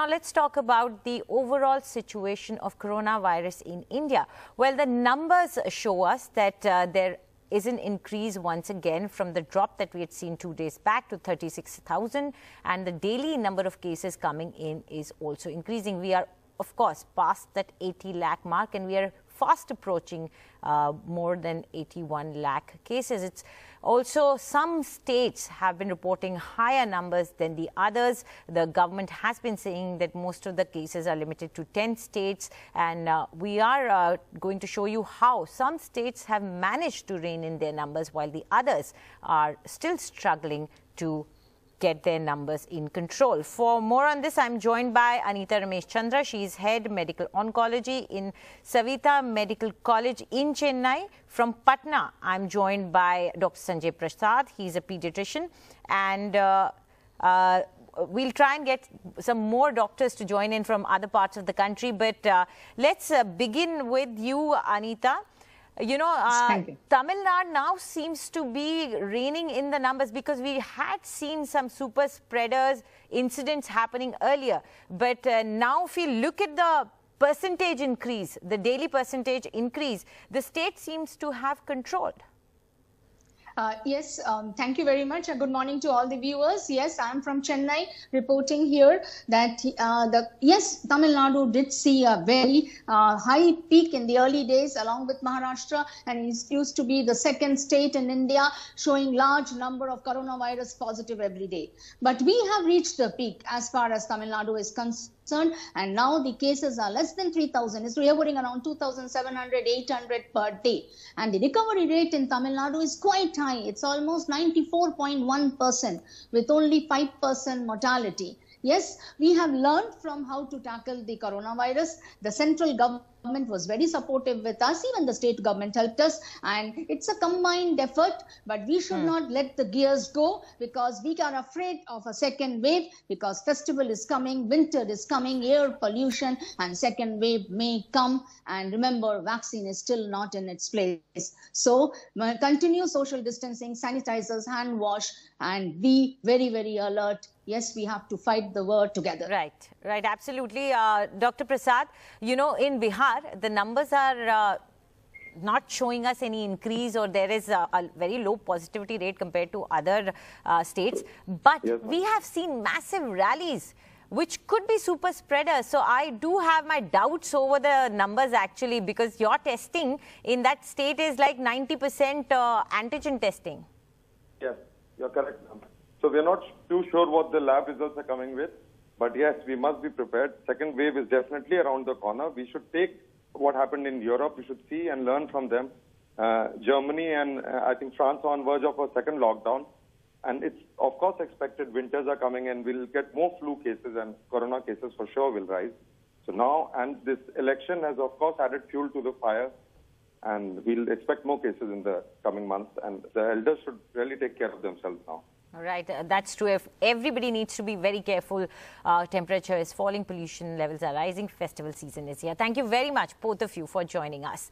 Now, let's talk about the overall situation of coronavirus in India. Well, the numbers show us that uh, there is an increase once again from the drop that we had seen two days back to 36,000 and the daily number of cases coming in is also increasing. We are of course past that 80 lakh mark and we are fast approaching uh, more than 81 lakh cases. It's also some states have been reporting higher numbers than the others. The government has been saying that most of the cases are limited to 10 states and uh, we are uh, going to show you how some states have managed to rein in their numbers while the others are still struggling to get their numbers in control. For more on this, I'm joined by Anita Ramesh Chandra. She is Head Medical Oncology in Savita Medical College in Chennai. From Patna, I'm joined by Dr. Sanjay Prasad. He's a pediatrician. And uh, uh, we'll try and get some more doctors to join in from other parts of the country. But uh, let's uh, begin with you, Anita you know, uh, Tamil Nadu now seems to be reining in the numbers because we had seen some super spreaders incidents happening earlier. But uh, now if you look at the percentage increase, the daily percentage increase, the state seems to have controlled. Uh, yes, um, thank you very much. Uh, good morning to all the viewers. Yes, I'm from Chennai reporting here that uh, the yes, Tamil Nadu did see a very uh, high peak in the early days along with Maharashtra and it used to be the second state in India showing large number of coronavirus positive every day. But we have reached the peak as far as Tamil Nadu is concerned and now the cases are less than 3000 it's hovering around 2700 800 per day and the recovery rate in Tamil Nadu is quite high high. It's almost 94.1% with only 5% mortality. Yes, we have learned from how to tackle the coronavirus. The central government government was very supportive with us even the state government helped us and it's a combined effort but we should hmm. not let the gears go because we are afraid of a second wave because festival is coming winter is coming air pollution and second wave may come and remember vaccine is still not in its place so continue social distancing sanitizers hand wash and be very very alert yes, we have to fight the war together. Right, right, absolutely. Uh, Dr. Prasad, you know, in Bihar, are, the numbers are uh, not showing us any increase or there is a, a very low positivity rate compared to other uh, states. But yes, we have seen massive rallies which could be super spreaders. So I do have my doubts over the numbers actually because your testing in that state is like 90% uh, antigen testing. Yes, you're correct. So we're not too sure what the lab results are coming with. But yes, we must be prepared. Second wave is definitely around the corner. We should take what happened in Europe. We should see and learn from them. Uh, Germany and uh, I think France are on verge of a second lockdown. And it's of course expected winters are coming and we'll get more flu cases and corona cases for sure will rise. So now, and this election has of course added fuel to the fire and we'll expect more cases in the coming months and the elders should really take care of themselves now. Right, uh, that's true. If everybody needs to be very careful. Uh, temperature is falling, pollution levels are rising, festival season is here. Thank you very much, both of you, for joining us.